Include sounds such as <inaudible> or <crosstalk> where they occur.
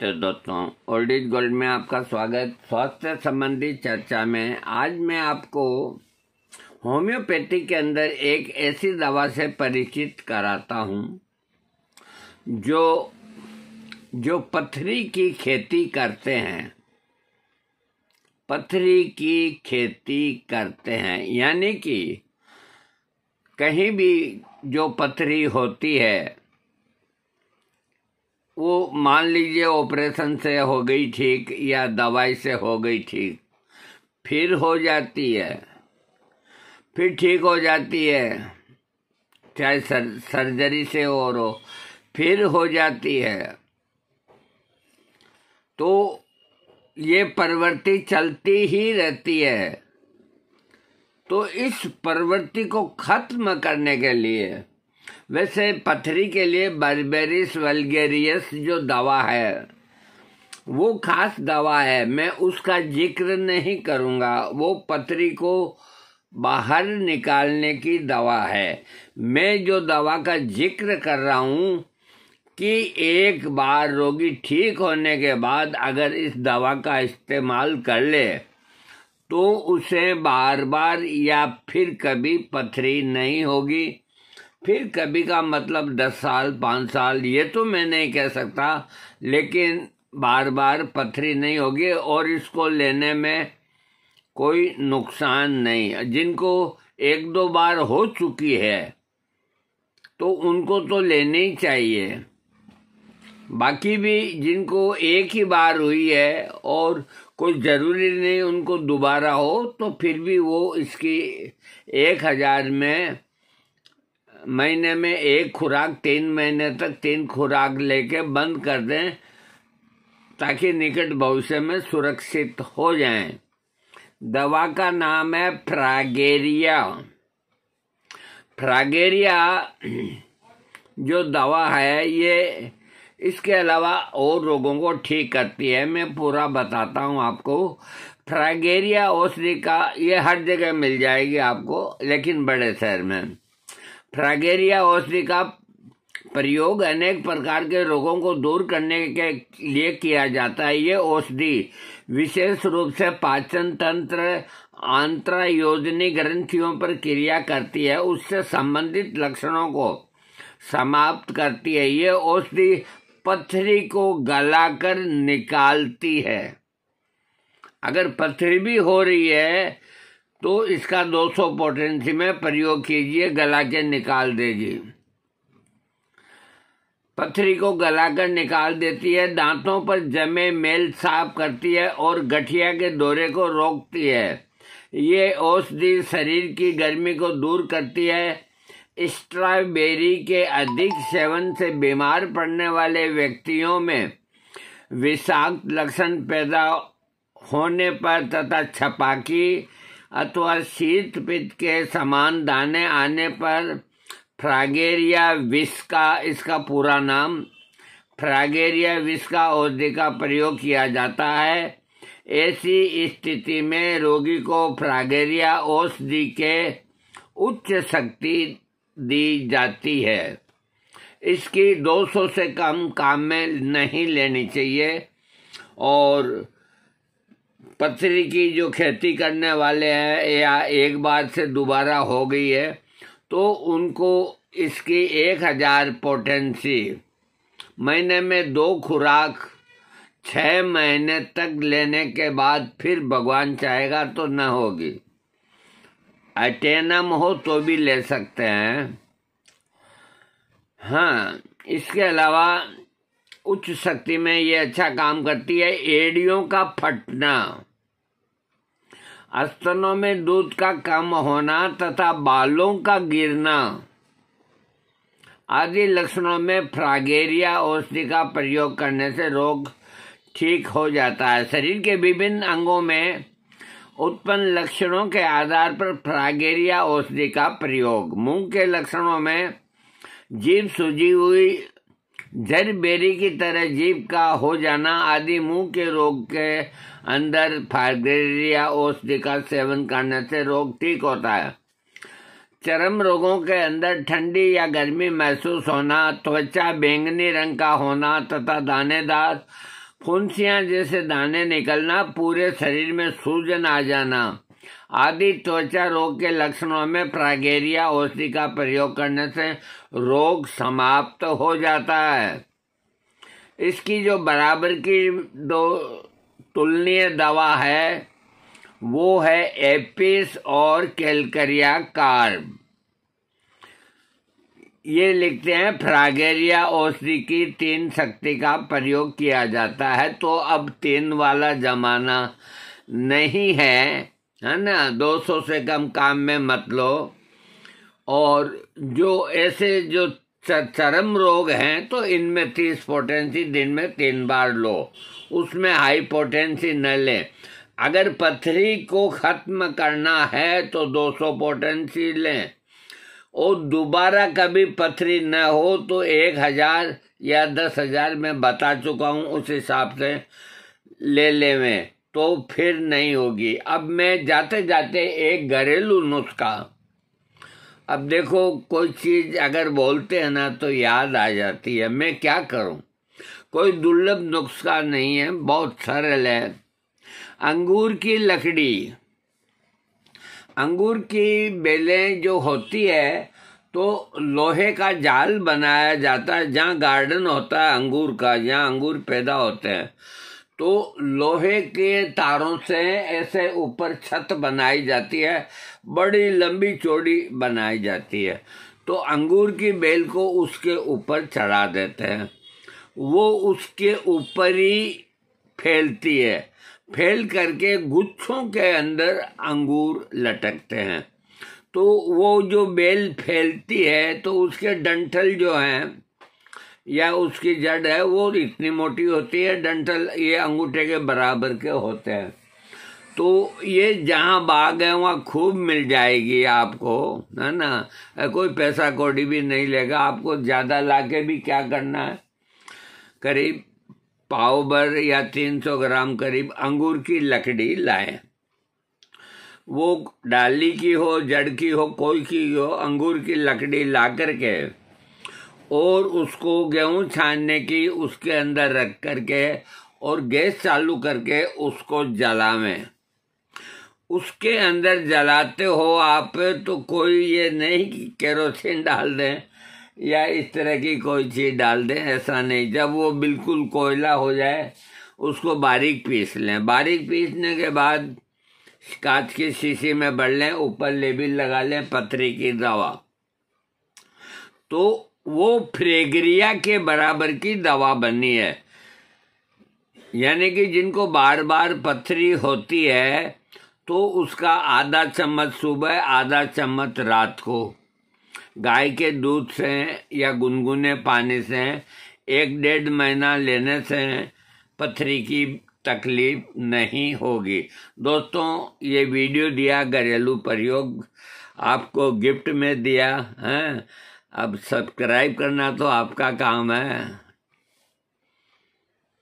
तो दोस्तों old is gold में आपका स्वागत स्वास्थ्य संबंधी चर्चा में आज मैं आपको होम्योपैथी के अंदर एक ऐसी दवा से परिचित कराता हूँ जो जो पथरी की खेती करते हैं पथरी की खेती करते हैं यानी कि कहीं भी जो पथरी होती है वो मान लीजिए ऑपरेशन से हो गई ठीक या दवाई से हो गई ठीक फिर हो जाती है फिर ठीक हो जाती है चाहे सर, सर्जरी से और हो फिर हो जाती है तो ये प्रवृत्ति चलती ही रहती है तो इस प्रवृत्ति को खत्म करने के लिए वैसे पथरी के लिए बर्बेरिस वल्गेरियस जो दवा है वो खास दवा है मैं उसका जिक्र नहीं करूँगा वो पथरी को बाहर निकालने की दवा है मैं जो दवा का जिक्र कर रहा हूँ कि एक बार रोगी ठीक होने के बाद अगर इस दवा का इस्तेमाल कर ले तो उसे बार बार या फिर कभी पथरी नहीं होगी फिर कभी का मतलब दस साल पाँच साल ये तो मैं नहीं कह सकता लेकिन बार बार पथरी नहीं होगी और इसको लेने में कोई नुकसान नहीं जिनको एक दो बार हो चुकी है तो उनको तो लेनी ही चाहिए बाकी भी जिनको एक ही बार हुई है और कोई ज़रूरी नहीं उनको दोबारा हो तो फिर भी वो इसकी एक हज़ार में महीने में एक खुराक तीन महीने तक तीन खुराक लेके बंद कर दें ताकि निकट भविष्य में सुरक्षित हो जाएं। दवा का नाम है फ्रागेरिया फ्रागेरिया <clears throat> जो दवा है ये इसके अलावा और रोगों को ठीक करती है मैं पूरा बताता हूँ आपको फ्रागेरिया औषधि का ये हर जगह मिल जाएगी आपको लेकिन बड़े शहर में फ्रागेरिया औषधि का प्रयोग अनेक प्रकार के रोगों को दूर करने के लिए किया जाता है ये औषधि विशेष रूप से पाचन तंत्र आंत्रायोजनी ग्रंथियों पर क्रिया करती है उससे संबंधित लक्षणों को समाप्त करती है ये औषधि पथरी को गलाकर निकालती है अगर पथरी भी हो रही है तो इसका 200 पोटेंसी में प्रयोग कीजिए गला के निकाल दीजिए पथरी को गला कर निकाल देती है दांतों पर जमे मेल साफ करती है और गठिया के दौरे को रोकती है ये औषधि शरीर की गर्मी को दूर करती है स्ट्रॉबेरी के अधिक सेवन से बीमार पड़ने वाले व्यक्तियों में विषाक्त लक्षण पैदा होने पर तथा छपाकी अथवा शीत पित्त के समान दाने आने पर फ्रागेरिया विस्का इसका पूरा नाम फ्रागेरिया विस्का औषधि का प्रयोग किया जाता है ऐसी स्थिति में रोगी को फ्रागेरिया औषधि के उच्च शक्ति दी जाती है इसकी 200 से कम काम में नहीं लेनी चाहिए और पथरी की जो खेती करने वाले हैं या एक बार से दोबारा हो गई है तो उनको इसकी एक हज़ार पोटेंसी महीने में दो खुराक छः महीने तक लेने के बाद फिर भगवान चाहेगा तो न होगी अटेनम हो तो भी ले सकते हैं हाँ इसके अलावा उच्च शक्ति में ये अच्छा काम करती है एड़ियों का फटना अस्तनों में दूध का कम होना तथा बालों का गिरना आदि लक्षणों में फ्रागेरिया औषधि का प्रयोग करने से रोग ठीक हो जाता है शरीर के विभिन्न अंगों में उत्पन्न लक्षणों के आधार पर फ्रागेरिया औषधि का प्रयोग मुंह के लक्षणों में जीव सूजी हुई बेरी की तरह जीप का हो जाना आदि मुंह के रोग के अंदर फाइग्रेरिया औषधि का सेवन करने से रोग ठीक होता है चरम रोगों के अंदर ठंडी या गर्मी महसूस होना त्वचा बैंगनी रंग का होना तथा दानेदार फुंसियाँ जैसे दाने निकलना पूरे शरीर में सूजन आ जाना आदि त्वचा रोग के लक्षणों में प्रागेरिया औषधि का प्रयोग करने से रोग समाप्त हो जाता है इसकी जो बराबर की दो तुलनीय दवा है वो है एपिस और कैलकरिया कार्ब ये लिखते हैं फ्रागेरिया औषधि की तीन शक्ति का प्रयोग किया जाता है तो अब तीन वाला जमाना नहीं है है ना 200 से कम काम में मत लो और जो ऐसे जो चरम रोग हैं तो इनमें तीस पोटेंसी दिन में तीन बार लो उसमें हाई पोटेंसी न लें अगर पथरी को ख़त्म करना है तो 200 पोटेंसी लें और दोबारा कभी पथरी न हो तो एक हज़ार या दस हज़ार में बता चुका हूँ उस हिसाब से ले लेवें तो फिर नहीं होगी अब मैं जाते जाते एक घरेलू नुस्खा अब देखो कोई चीज़ अगर बोलते हैं ना तो याद आ जाती है मैं क्या करूं कोई दुर्लभ नुस्खा नहीं है बहुत सरल है अंगूर की लकड़ी अंगूर की बेलें जो होती है तो लोहे का जाल बनाया जाता है जहाँ गार्डन होता है अंगूर का जहाँ अंगूर पैदा होते हैं तो लोहे के तारों से ऐसे ऊपर छत बनाई जाती है बड़ी लंबी चौड़ी बनाई जाती है तो अंगूर की बेल को उसके ऊपर चढ़ा देते हैं वो उसके ऊपर ही फैलती है फैल करके गुच्छों के अंदर अंगूर लटकते हैं तो वो जो बेल फैलती है तो उसके डंठल जो हैं या उसकी जड़ है वो इतनी मोटी होती है डंटल ये अंगूठे के बराबर के होते हैं तो ये जहाँ बाग है वहाँ खूब मिल जाएगी आपको है ना कोई पैसा कौड़ी भी नहीं लेगा आपको ज़्यादा लाके भी क्या करना है करीब पाव भर या सौ ग्राम करीब अंगूर की लकड़ी लाए वो डाली की हो जड़ की हो कोई की हो अंगूर की लकड़ी ला करके और उसको गेहूँ छानने की उसके अंदर रख करके और गैस चालू करके उसको जलावें उसके अंदर जलाते हो आप तो कोई ये नहीं कि केरोसिन डाल दें या इस तरह की कोई चीज़ डाल दें ऐसा नहीं जब वो बिल्कुल कोयला हो जाए उसको बारीक पीस लें बारीक पीसने के बाद कांच की शीशी में भर लें ऊपर लेबिल लगा लें पथरी की दवा तो वो फ्रेगरिया के बराबर की दवा बनी है यानी कि जिनको बार बार पथरी होती है तो उसका आधा चम्मच सुबह आधा चम्मच रात को गाय के दूध से या गुनगुने पानी से एक डेढ़ महीना लेने से पथरी की तकलीफ नहीं होगी दोस्तों ये वीडियो दिया घरेलू प्रयोग आपको गिफ्ट में दिया है अब सब्सक्राइब करना तो आपका काम है